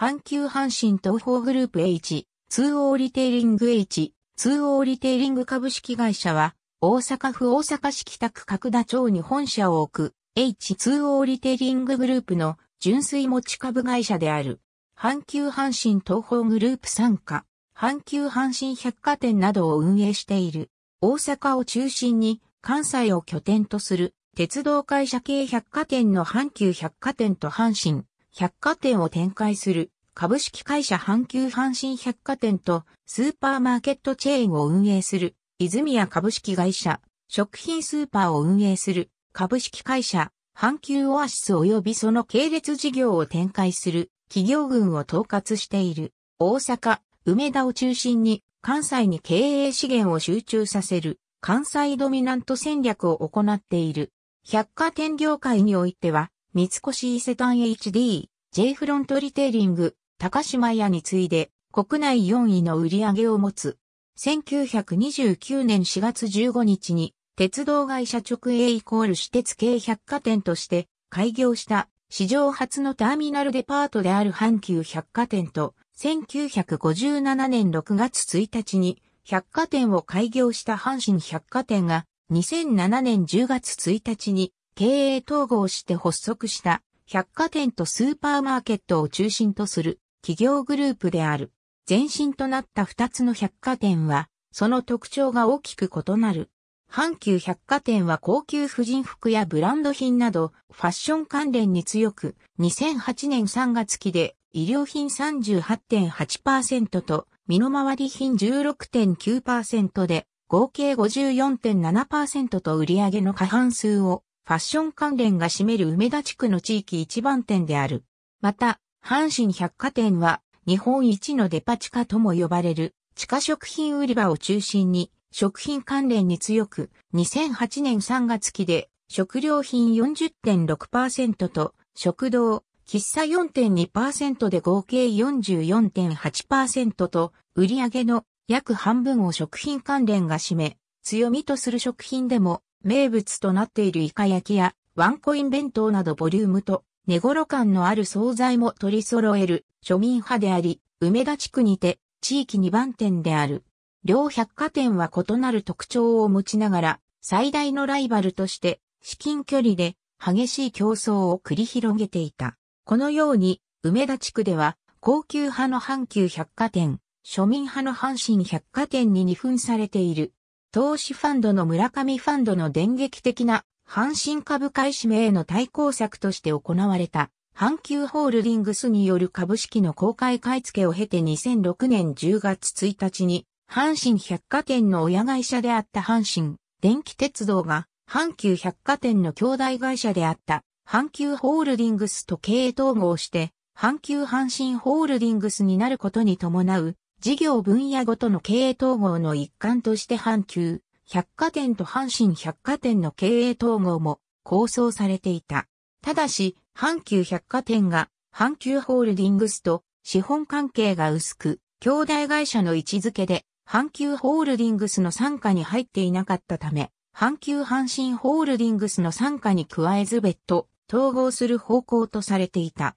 阪急阪神東方グループ H、通央リテイリング H、通央リテイリング株式会社は、大阪府大阪市北区角田町に本社を置く、H 通央リテイリンググループの純粋持ち株会社である。阪急阪神東方グループ参加、阪急阪神百貨店などを運営している。大阪を中心に関西を拠点とする鉄道会社系百貨店の阪急百貨店と阪神百貨店を展開する株式会社阪急阪神百貨店とスーパーマーケットチェーンを運営する泉屋株式会社、食品スーパーを運営する株式会社、阪急オアシス及びその系列事業を展開する企業群を統括している大阪、梅田を中心に関西に経営資源を集中させる関西ドミナント戦略を行っている百貨店業界においては三越伊勢丹 HD、J フロントリテイリング、高島屋に次いで国内4位の売り上げを持つ。1929年4月15日に鉄道会社直営イコール私鉄系百貨店として開業した史上初のターミナルデパートである阪急百貨店と1957年6月1日に百貨店を開業した阪神百貨店が2007年10月1日に経営統合して発足した百貨店とスーパーマーケットを中心とする企業グループである。前身となった2つの百貨店は、その特徴が大きく異なる。阪急百貨店は高級婦人服やブランド品など、ファッション関連に強く、2008年3月期で、医療品38.8%と、身の回り品16.9%で、合計54.7%と売上の過半数をファッション関連が占める梅田地区の地域一番店である。また、阪神百貨店は日本一のデパ地下とも呼ばれる地下食品売り場を中心に食品関連に強く2008年3月期で食料品40.6%と食堂、喫茶4.2%で合計44.8%と売上の約半分を食品関連が占め強みとする食品でも名物となっているイカ焼きやワンコイン弁当などボリュームと寝頃感のある惣菜も取り揃える庶民派であり、梅田地区にて地域2番店である。両百貨店は異なる特徴を持ちながら、最大のライバルとして、至近距離で激しい競争を繰り広げていた。このように、梅田地区では、高級派の阪急百貨店、庶民派の阪神百貨店に二分されている。投資ファンドの村上ファンドの電撃的な阪神株買い占めへの対抗策として行われた阪急ホールディングスによる株式の公開買い付けを経て2006年10月1日に阪神百貨店の親会社であった阪神電気鉄道が阪急百貨店の兄弟会社であった阪急ホールディングスと経営統合して阪急阪神ホールディングスになることに伴う事業分野ごとの経営統合の一環として阪急、百貨店と阪神百貨店の経営統合も構想されていた。ただし、阪急百貨店が阪急ホールディングスと資本関係が薄く、兄弟会社の位置づけで阪急ホールディングスの傘下に入っていなかったため、阪急阪神ホールディングスの傘下に加えず別途統合する方向とされていた。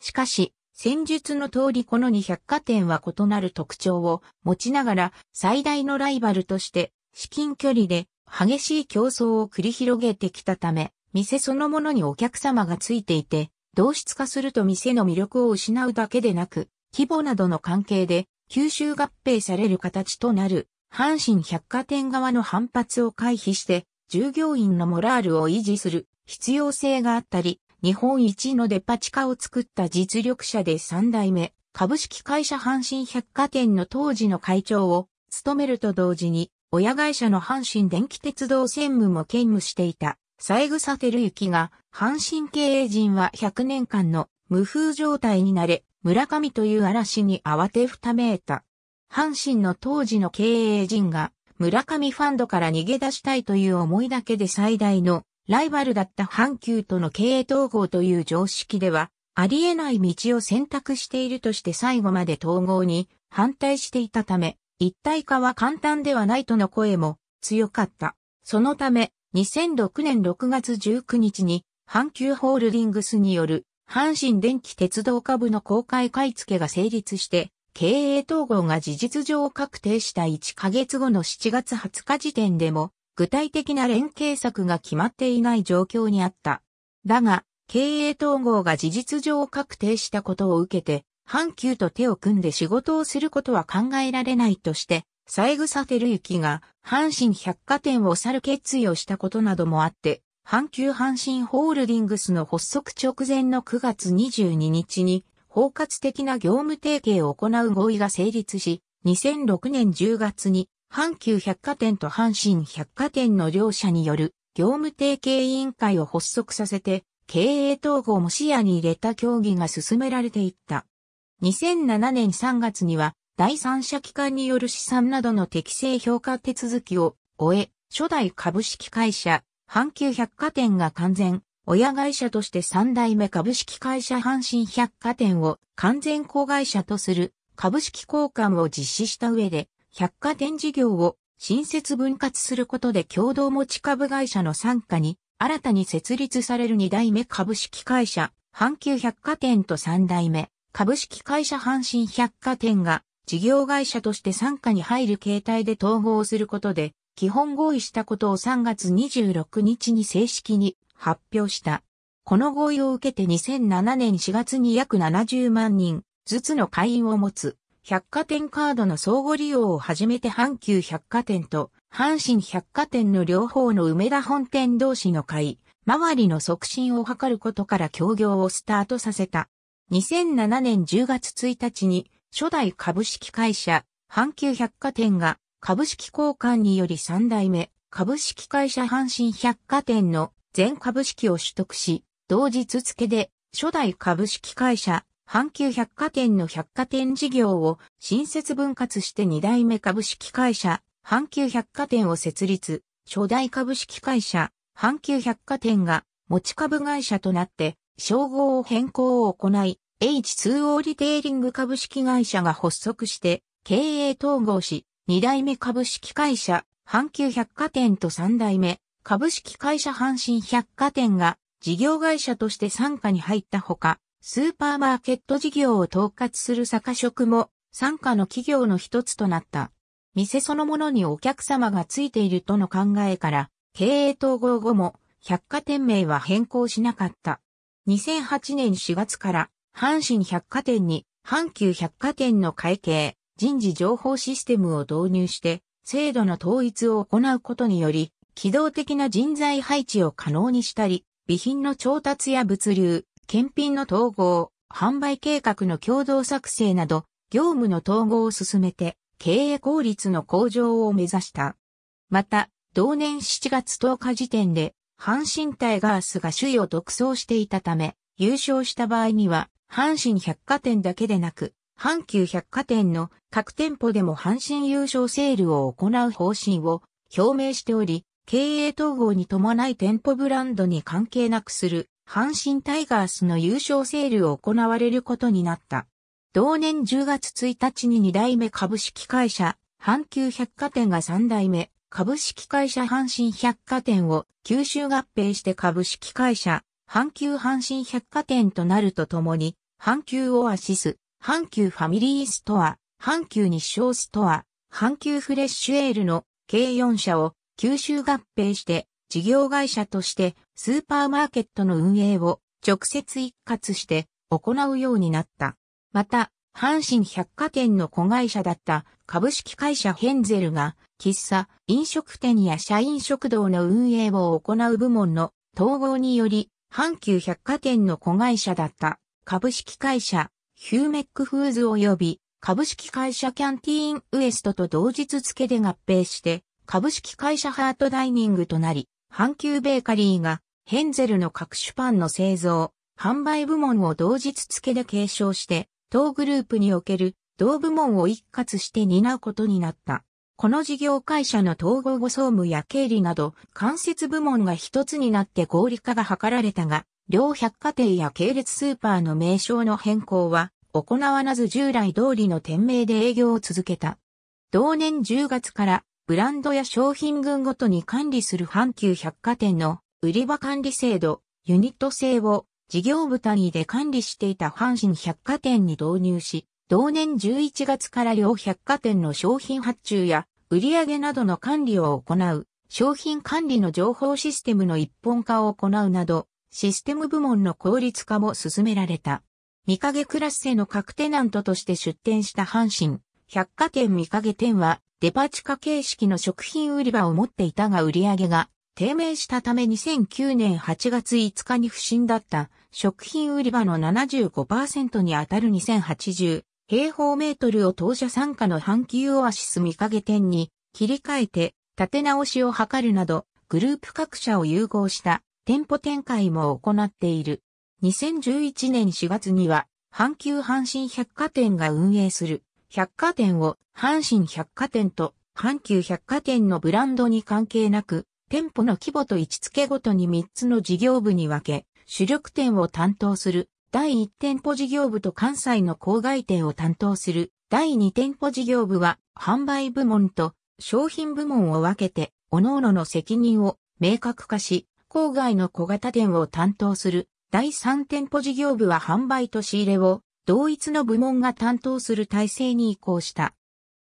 しかし、戦術の通りこの2百貨店は異なる特徴を持ちながら最大のライバルとして至近距離で激しい競争を繰り広げてきたため店そのものにお客様がついていて同質化すると店の魅力を失うだけでなく規模などの関係で吸収合併される形となる阪神百貨店側の反発を回避して従業員のモラールを維持する必要性があったり日本一のデパ地下を作った実力者で3代目、株式会社阪神百貨店の当時の会長を務めると同時に、親会社の阪神電気鉄道専務も兼務していた、三枝照之が、阪神経営陣は100年間の無風状態になれ、村上という嵐に慌てふためいた。阪神の当時の経営陣が、村上ファンドから逃げ出したいという思いだけで最大のライバルだった阪急との経営統合という常識では、ありえない道を選択しているとして最後まで統合に反対していたため、一体化は簡単ではないとの声も強かった。そのため、2006年6月19日に、阪急ホールディングスによる、阪神電気鉄道株の公開買い付けが成立して、経営統合が事実上確定した1ヶ月後の7月20日時点でも、具体的な連携策が決まっていない状況にあった。だが、経営統合が事実上確定したことを受けて、阪急と手を組んで仕事をすることは考えられないとして、三枝照之が阪神百貨店を去る決意をしたことなどもあって、阪急阪神ホールディングスの発足直前の9月22日に、包括的な業務提携を行う合意が成立し、2006年10月に阪急百貨店と阪神百貨店の両社による業務提携委員会を発足させて、経営統合も視野に入れた協議が進められていった。2007年3月には、第三者機関による資産などの適正評価手続きを終え、初代株式会社、阪急百貨店が完全、親会社として三代目株式会社阪神百貨店を完全子会社とする株式交換を実施した上で、百貨店事業を新設分割することで共同持ち株会社の参加に新たに設立される二代目株式会社阪急百貨店と三代目株式会社阪神百貨店が事業会社として参加に入る形態で統合することで基本合意したことを3月26日に正式に発表した。この合意を受けて2007年4月に約70万人ずつの会員を持つ百貨店カードの相互利用を始めて阪急百貨店と阪神百貨店の両方の梅田本店同士の会、周りの促進を図ることから協業をスタートさせた。2007年10月1日に初代株式会社阪急百貨店が株式交換により3代目株式会社阪神百貨店の全株式を取得し、同日付で初代株式会社阪急百貨店の百貨店事業を新設分割して二代目株式会社、阪急百貨店を設立、初代株式会社、阪急百貨店が持ち株会社となって称号を変更を行い、H2O リテイリング株式会社が発足して経営統合し、二代目株式会社、阪急百貨店と三代目株式会社阪神百貨店が事業会社として参加に入ったほか、スーパーマーケット事業を統括する坂食も、参加の企業の一つとなった。店そのものにお客様がついているとの考えから、経営統合後も、百貨店名は変更しなかった。2008年4月から、阪神百貨店に、阪急百貨店の会計、人事情報システムを導入して、制度の統一を行うことにより、機動的な人材配置を可能にしたり、備品の調達や物流、検品の統合、販売計画の共同作成など、業務の統合を進めて、経営効率の向上を目指した。また、同年7月10日時点で、阪神タイガースが首位を独走していたため、優勝した場合には、阪神百貨店だけでなく、阪急百貨店の各店舗でも阪神優勝セールを行う方針を表明しており、経営統合に伴い店舗ブランドに関係なくする阪神タイガースの優勝セールを行われることになった。同年10月1日に2代目株式会社、阪急百貨店が3代目株式会社阪神百貨店を吸収合併して株式会社、阪急阪神百貨店となるとともに、阪急オアシス、阪急ファミリーストア、阪急日照ストア、阪急フレッシュエールの計4社を吸収合併して事業会社としてスーパーマーケットの運営を直接一括して行うようになった。また、阪神百貨店の子会社だった株式会社ヘンゼルが喫茶、飲食店や社員食堂の運営を行う部門の統合により、阪急百貨店の子会社だった株式会社ヒューメックフーズ及び株式会社キャンティーンウエストと同日付で合併して株式会社ハートダイニングとなり、阪急ベーカリーがヘンゼルの各種パンの製造、販売部門を同日付で継承して、当グループにおける同部門を一括して担うことになった。この事業会社の統合後総務や経理など、間接部門が一つになって合理化が図られたが、両百貨店や系列スーパーの名称の変更は、行わなず従来通りの店名で営業を続けた。同年10月からブランドや商品群ごとに管理する阪急百貨店の売り場管理制度、ユニット制を事業部単位で管理していた阪神百貨店に導入し、同年11月から両百貨店の商品発注や売上などの管理を行う、商品管理の情報システムの一本化を行うなど、システム部門の効率化も進められた。三影クラスへの各テナントとして出店した阪神、百貨店三影店は、デパ地下形式の食品売り場を持っていたが売り上げが低迷したため2009年8月5日に不振だった食品売り場の75%にあたる2080平方メートルを当社傘下の阪急オアシス見け店に切り替えて立て直しを図るなどグループ各社を融合した店舗展開も行っている。2011年4月には阪急阪神百貨店が運営する百貨店を阪神百貨店と阪急百貨店のブランドに関係なく、店舗の規模と位置づけごとに3つの事業部に分け、主力店を担当する第1店舗事業部と関西の郊外店を担当する第2店舗事業部は販売部門と商品部門を分けて、各々の責任を明確化し、郊外の小型店を担当する第3店舗事業部は販売と仕入れを同一の部門が担当する体制に移行した。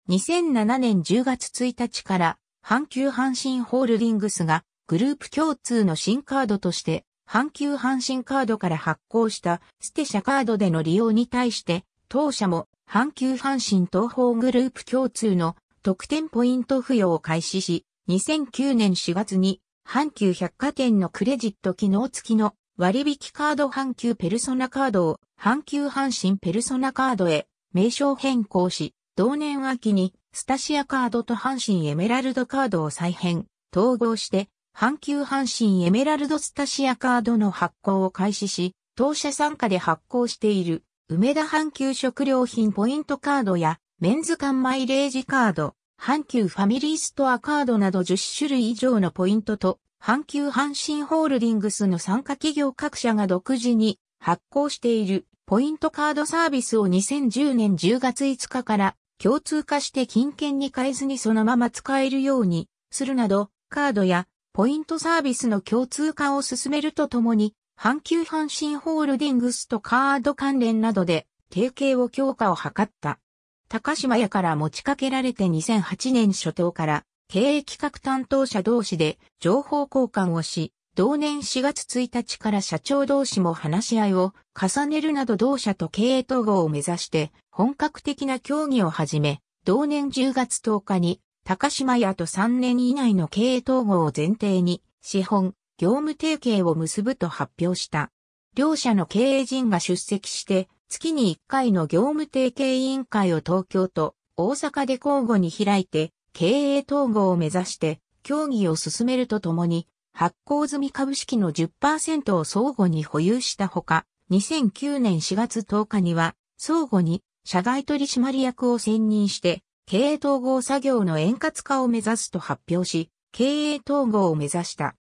2007年10月1日から、阪急阪神ホールディングスがグループ共通の新カードとして、阪急阪神カードから発行したステ社カードでの利用に対して、当社も阪急阪神東方グループ共通の特典ポイント付与を開始し、2009年4月に阪急百貨店のクレジット機能付きの割引カード阪急ペルソナカードを阪急阪神ペルソナカードへ名称変更し、同年秋にスタシアカードと阪神エメラルドカードを再編、統合して、阪急阪神エメラルドスタシアカードの発行を開始し、当社参加で発行している、梅田阪急食料品ポイントカードや、メンズ館マイレージカード、阪急ファミリーストアカードなど10種類以上のポイントと、阪急阪神ホールディングスの参加企業各社が独自に発行しているポイントカードサービスを2010年10月5日から共通化して金券に変えずにそのまま使えるようにするなど、カードやポイントサービスの共通化を進めるとともに、阪急阪神ホールディングスとカード関連などで提携を強化を図った。高島屋から持ちかけられて2008年初頭から経営企画担当者同士で情報交換をし、同年4月1日から社長同士も話し合いを重ねるなど同社と経営統合を目指して本格的な協議を始め、同年10月10日に高島屋と3年以内の経営統合を前提に資本、業務提携を結ぶと発表した。両社の経営陣が出席して月に1回の業務提携委員会を東京と大阪で交互に開いて経営統合を目指して、協議を進めるとともに、発行済み株式の10%を相互に保有したほか、2009年4月10日には、相互に社外取締役を選任して、経営統合作業の円滑化を目指すと発表し、経営統合を目指した。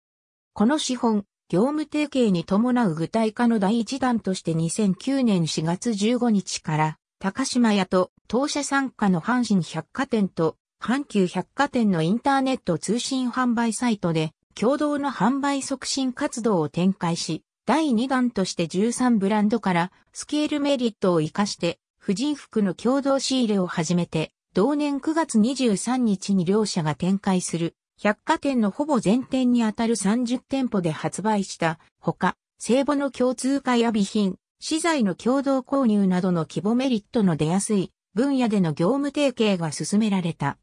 この資本、業務提携に伴う具体化の第一弾として2009年4月15日から、高島屋と当社傘下の阪神百貨店と阪急百貨店のインターネット通信販売サイトで、共同の販売促進活動を展開し、第2弾として13ブランドからスケールメリットを活かして、婦人服の共同仕入れを始めて、同年9月23日に両社が展開する百貨店のほぼ全店にあたる30店舗で発売したほか、聖母の共通化や備品、資材の共同購入などの規模メリットの出やすい分野での業務提携が進められた。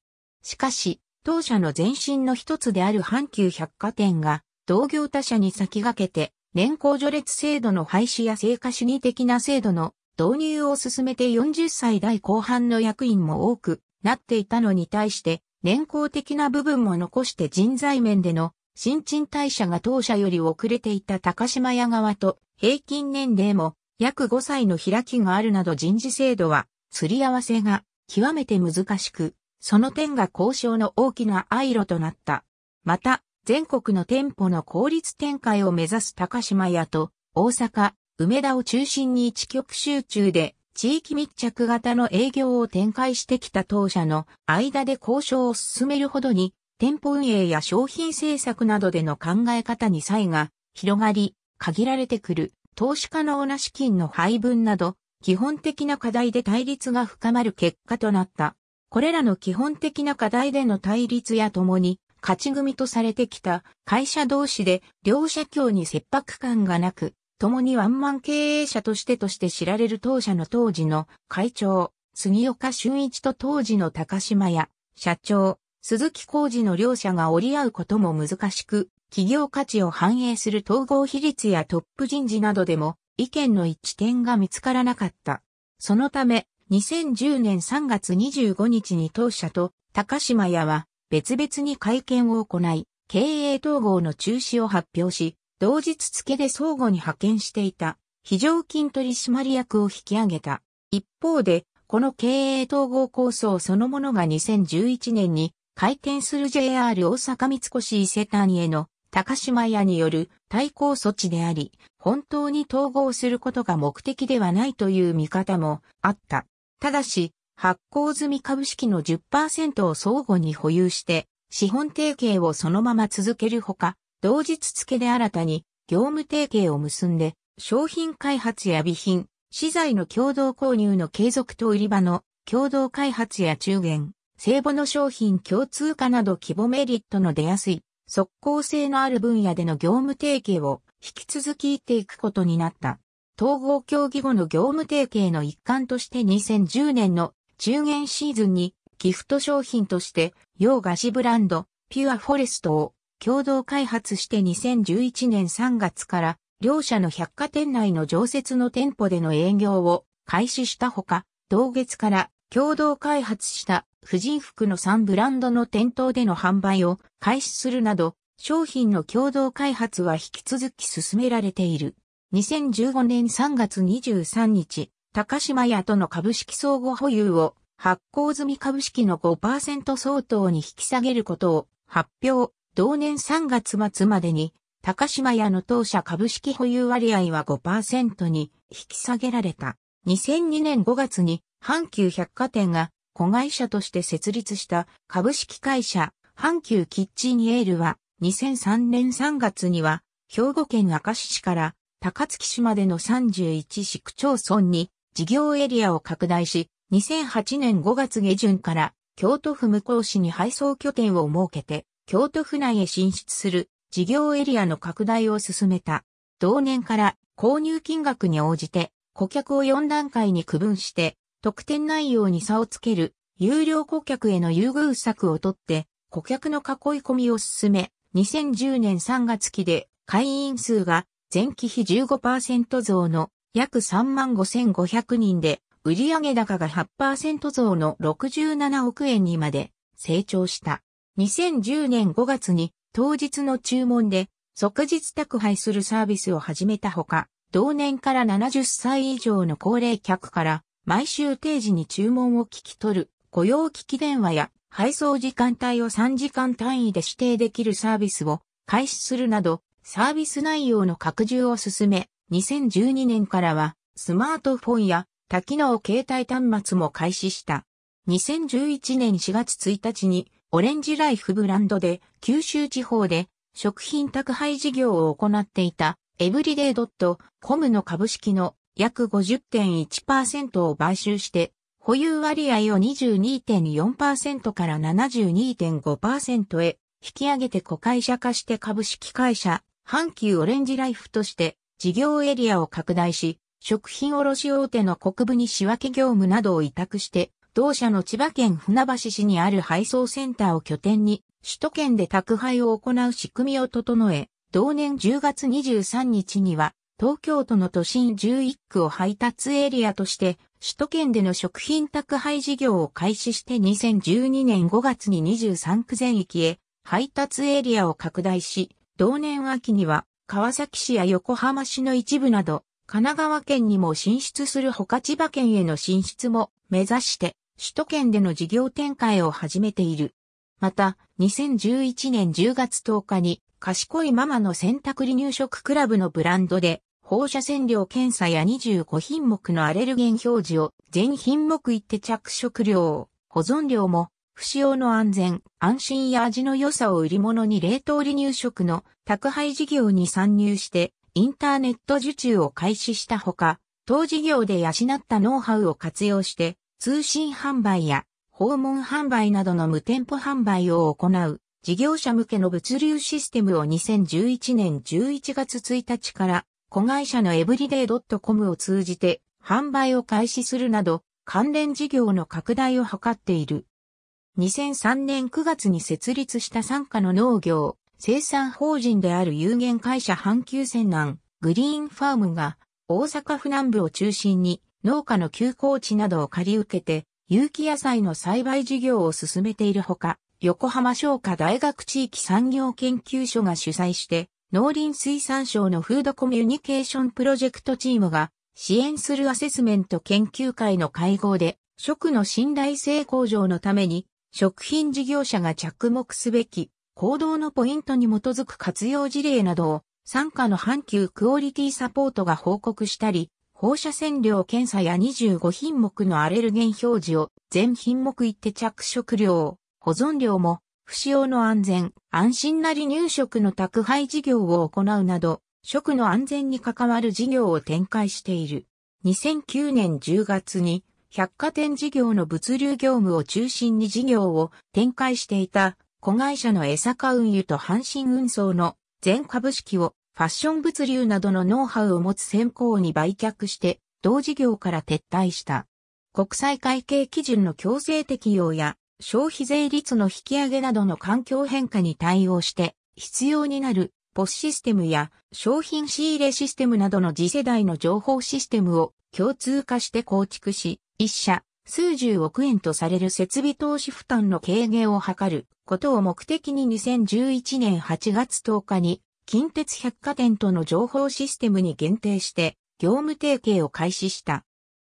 しかし、当社の前身の一つである阪急百貨店が、同業他社に先駆けて、年功序列制度の廃止や成果主義的な制度の導入を進めて40歳代後半の役員も多くなっていたのに対して、年功的な部分も残して人材面での新陳代謝が当社より遅れていた高島屋側と平均年齢も約5歳の開きがあるなど人事制度はすり合わせが極めて難しく、その点が交渉の大きなアイロとなった。また、全国の店舗の効率展開を目指す高島屋と、大阪、梅田を中心に一極集中で、地域密着型の営業を展開してきた当社の間で交渉を進めるほどに、店舗運営や商品政策などでの考え方に差異が広がり、限られてくる投資可能な資金の配分など、基本的な課題で対立が深まる結果となった。これらの基本的な課題での対立や共に、勝ち組とされてきた会社同士で両社協に切迫感がなく、共にワンマン経営者としてとして知られる当社の当時の会長、杉岡俊一と当時の高島屋、社長、鈴木浩二の両者が折り合うことも難しく、企業価値を反映する統合比率やトップ人事などでも意見の一致点が見つからなかった。そのため、2010年3月25日に当社と高島屋は別々に会見を行い、経営統合の中止を発表し、同日付で相互に派遣していた非常勤取締役を引き上げた。一方で、この経営統合構想そのものが2011年に開店する JR 大阪三越伊勢丹への高島屋による対抗措置であり、本当に統合することが目的ではないという見方もあった。ただし、発行済み株式の10%を相互に保有して、資本提携をそのまま続けるほか、同日付で新たに業務提携を結んで、商品開発や備品、資材の共同購入の継続と売り場の共同開発や中元、聖母の商品共通化など規模メリットの出やすい、即効性のある分野での業務提携を引き続きっていくことになった。統合協議後の業務提携の一環として2010年の中元シーズンにギフト商品として洋菓子ブランドピュアフォレストを共同開発して2011年3月から両社の百貨店内の常設の店舗での営業を開始したほか、同月から共同開発した婦人服の3ブランドの店頭での販売を開始するなど、商品の共同開発は引き続き進められている。2015年3月23日、高島屋との株式相互保有を発行済み株式の5%相当に引き下げることを発表。同年3月末までに、高島屋の当社株式保有割合は5%に引き下げられた。2002年5月に、阪急百貨店が子会社として設立した株式会社、阪急キッチンイエールは、2003年3月には、兵庫県明石市から高槻市までの31市区町村に事業エリアを拡大し、2008年5月下旬から京都府向こう市に配送拠点を設けて、京都府内へ進出する事業エリアの拡大を進めた。同年から購入金額に応じて顧客を4段階に区分して、特典内容に差をつける有料顧客への優遇策をとって、顧客の囲い込みを進め、2010年3月期で会員数が前期比15%増の約35,500人で、売上高が8%増の67億円にまで成長した。2010年5月に当日の注文で即日宅配するサービスを始めたほか、同年から70歳以上の高齢客から毎週定時に注文を聞き取る雇用機器電話や配送時間帯を3時間単位で指定できるサービスを開始するなどサービス内容の拡充を進め、2012年からはスマートフォンや多機能携帯端末も開始した。2011年4月1日にオレンジライフブランドで九州地方で食品宅配事業を行っていたエブリデイドットコムの株式の約50.1%を買収して保有割合を22.4%から72.5%へ引き上げて子会社化して株式会社阪急オレンジライフとして事業エリアを拡大し、食品卸大手の国部に仕分け業務などを委託して、同社の千葉県船橋市にある配送センターを拠点に、首都圏で宅配を行う仕組みを整え、同年10月23日には、東京都の都心11区を配達エリアとして、首都圏での食品宅配事業を開始して2012年5月に23区全域へ配達エリアを拡大し、同年秋には、川崎市や横浜市の一部など、神奈川県にも進出するほか千葉県への進出も目指して、首都圏での事業展開を始めている。また、2011年10月10日に、賢いママの選択離乳食クラブのブランドで、放射線量検査や25品目のアレルゲン表示を全品目一手着色料、保存料も不使用の安全、安心や味の良さを売り物に冷凍離乳食の宅配事業に参入してインターネット受注を開始したほか、当事業で養ったノウハウを活用して通信販売や訪問販売などの無店舗販売を行う事業者向けの物流システムを2011年11月1日から子会社のエブリデイドットコムを通じて販売を開始するなど関連事業の拡大を図っている。2003年9月に設立した参加の農業、生産法人である有限会社阪急船南、グリーンファームが、大阪府南部を中心に、農家の休耕地などを借り受けて、有機野菜の栽培事業を進めているほか、横浜商科大学地域産業研究所が主催して、農林水産省のフードコミュニケーションプロジェクトチームが、支援するアセスメント研究会の会合で、食の信頼性向上のために、食品事業者が着目すべき行動のポイントに基づく活用事例などを参加の阪急クオリティサポートが報告したり、放射線量検査や25品目のアレルゲン表示を全品目一手着色料、保存料も不使用の安全、安心な離乳食の宅配事業を行うなど、食の安全に関わる事業を展開している。2009年10月に百貨店事業の物流業務を中心に事業を展開していた子会社の江坂運輸と阪神運送の全株式をファッション物流などのノウハウを持つ先行に売却して同事業から撤退した。国際会計基準の強制適用や消費税率の引き上げなどの環境変化に対応して必要になるポスシステムや商品仕入れシステムなどの次世代の情報システムを共通化して構築し、一社数十億円とされる設備投資負担の軽減を図ることを目的に2011年8月10日に近鉄百貨店との情報システムに限定して業務提携を開始した。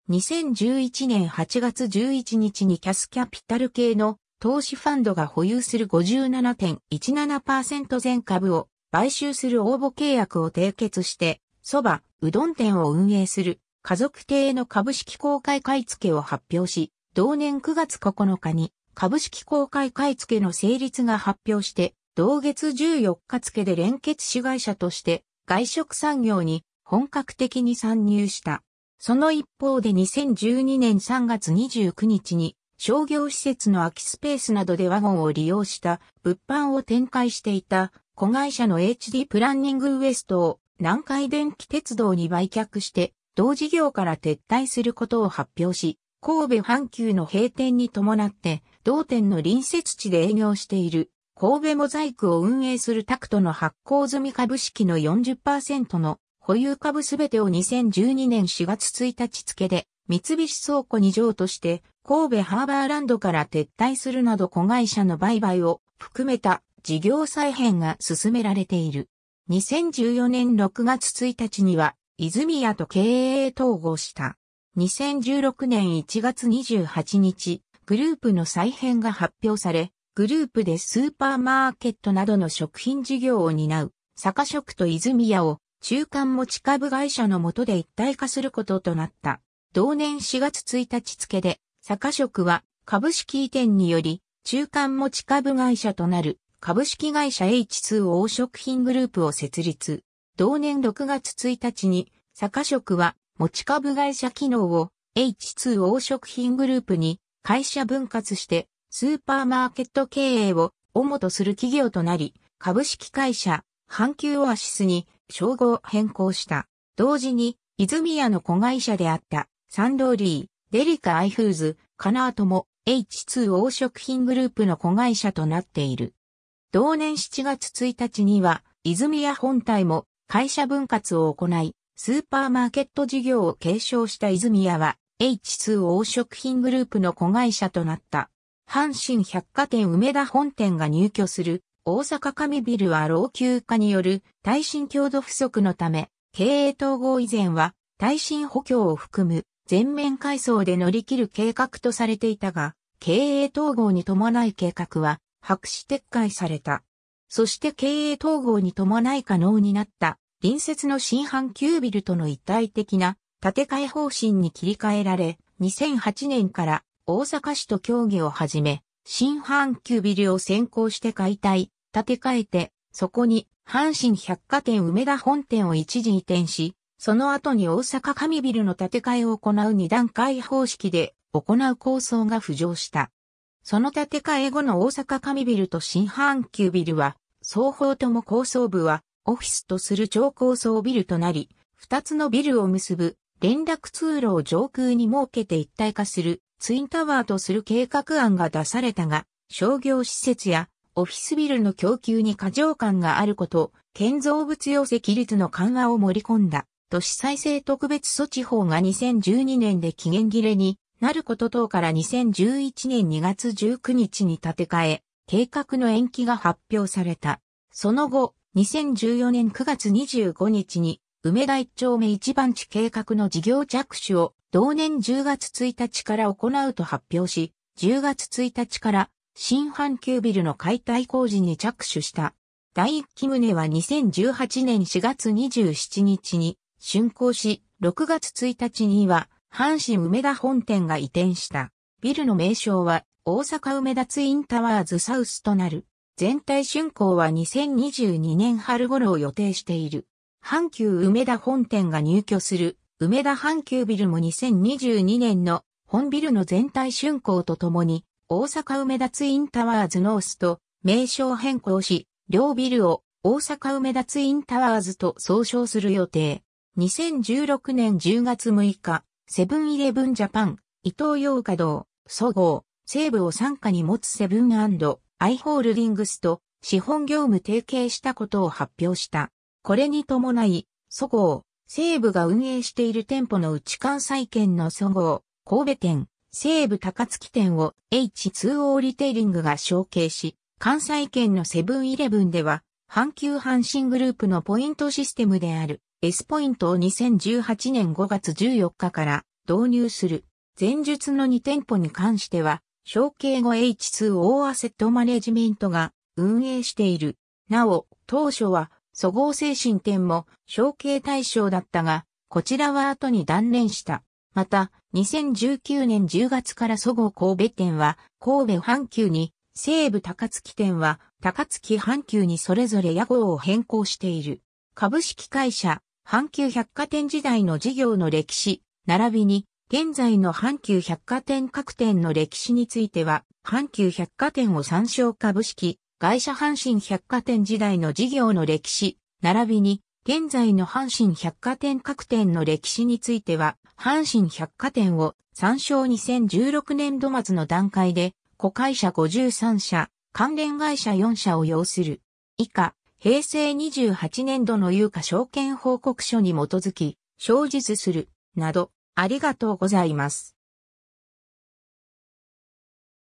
2011年8月11日にキャスキャピタル系の投資ファンドが保有する57.17%全株を買収する応募契約を締結して、蕎麦、うどん店を運営する家族邸の株式公開買付を発表し、同年9月9日に株式公開買付の成立が発表して、同月14日付で連結子会社として外食産業に本格的に参入した。その一方で2012年3月29日に商業施設の空きスペースなどでワゴンを利用した物販を展開していた子会社の HD プランニングウエストを南海電気鉄道に売却して、同事業から撤退することを発表し、神戸阪急の閉店に伴って、同店の隣接地で営業している神戸モザイクを運営するタクトの発行済み株式の40%の保有株すべてを2012年4月1日付で三菱倉庫2乗として神戸ハーバーランドから撤退するなど子会社の売買を含めた事業再編が進められている。2014年6月1日には、泉屋と経営統合した。2016年1月28日、グループの再編が発表され、グループでスーパーマーケットなどの食品事業を担う、坂食と泉屋を中間持ち株会社の下で一体化することとなった。同年4月1日付で、坂食は株式移転により中間持ち株会社となる株式会社 H2O 食品グループを設立。同年6月1日に、坂食は持ち株会社機能を H2O 食品グループに会社分割してスーパーマーケット経営を主とする企業となり、株式会社、阪急オアシスに称号を変更した。同時に、泉屋の子会社であったサンローリー、デリカアイフーズ、カナートも H2O 食品グループの子会社となっている。同年7月1日には、泉屋本体も会社分割を行い、スーパーマーケット事業を継承した泉屋は、H2 王食品グループの子会社となった。阪神百貨店梅田本店が入居する大阪上ビルは老朽化による耐震強度不足のため、経営統合以前は耐震補強を含む全面改装で乗り切る計画とされていたが、経営統合に伴い計画は白紙撤回された。そして経営統合に伴い可能になった隣接の新阪急ビルとの一体的な建て替え方針に切り替えられ、2008年から大阪市と協議を始め、新阪急ビルを先行して解体、建て替えて、そこに阪神百貨店梅田本店を一時移転し、その後に大阪上ビルの建て替えを行う二段階方式で行う構想が浮上した。その建て替え後の大阪上ビルと新阪急ビルは、双方とも高層部は、オフィスとする超高層ビルとなり、二つのビルを結ぶ連絡通路を上空に設けて一体化するツインタワーとする計画案が出されたが、商業施設やオフィスビルの供給に過剰感があること、建造物容積率の緩和を盛り込んだ、都市再生特別措置法が2012年で期限切れになること等から2011年2月19日に建て替え、計画の延期が発表された。その後、2014年9月25日に、梅田一丁目一番地計画の事業着手を同年10月1日から行うと発表し、10月1日から新阪急ビルの解体工事に着手した。第1期棟は2018年4月27日に竣工し、6月1日には阪神梅田本店が移転した。ビルの名称は大阪梅田ツインタワーズサウスとなる。全体竣工は2022年春頃を予定している。阪急梅田本店が入居する梅田阪急ビルも2022年の本ビルの全体竣工とともに大阪梅田ツインタワーズノースと名称変更し、両ビルを大阪梅田ツインタワーズと総称する予定。2016年10月6日、セブンイレブンジャパン、伊東洋華堂、総合、西部を傘下に持つセブンアイ・ホールディングスと資本業務提携したことを発表した。これに伴い、そご西部が運営している店舗の内関西圏のそご神戸店、西部高槻店を H2O リテイリングが承継し、関西圏のセブンイレブンでは、阪急阪神グループのポイントシステムである S ポイントを2018年5月14日から導入する。前述の2店舗に関しては、小継後 H2O アセットマネジメントが運営している。なお、当初は、そごう精神店も承継対象だったが、こちらは後に断念した。また、2019年10月からそごう神戸店は、神戸阪急に、西武高槻店は、高槻阪急にそれぞれ屋号を変更している。株式会社、阪急百貨店時代の事業の歴史、並びに、現在の阪急百貨店各店の歴史については、阪急百貨店を参照株式、会社阪神百貨店時代の事業の歴史、並びに、現在の阪神百貨店各店の歴史については、阪神百貨店を参照2016年度末の段階で、子会社53社、関連会社4社を要する。以下、平成28年度の有価証券報告書に基づき、生実する、など、ありがとうございます。